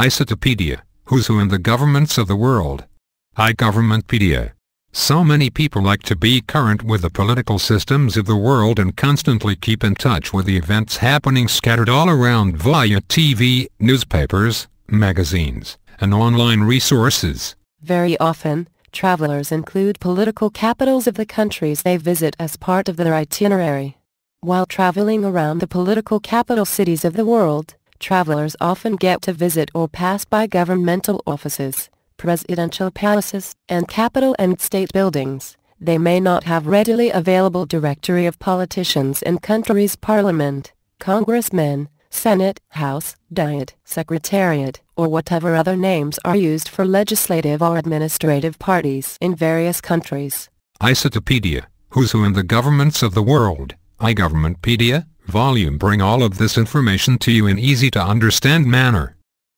Isotopedia, Who's Who in the Governments of the World. governmentpedia. So many people like to be current with the political systems of the world and constantly keep in touch with the events happening scattered all around via TV, newspapers, magazines, and online resources. Very often, travelers include political capitals of the countries they visit as part of their itinerary. While traveling around the political capital cities of the world, travelers often get to visit or pass by governmental offices, presidential palaces, and capital and state buildings. They may not have readily available directory of politicians and country's parliament, congressmen, senate, house, diet, secretariat, or whatever other names are used for legislative or administrative parties in various countries. Isotopedia, Who's Who in the Governments of the World, iGovernmentpedia, volume bring all of this information to you in easy to understand manner.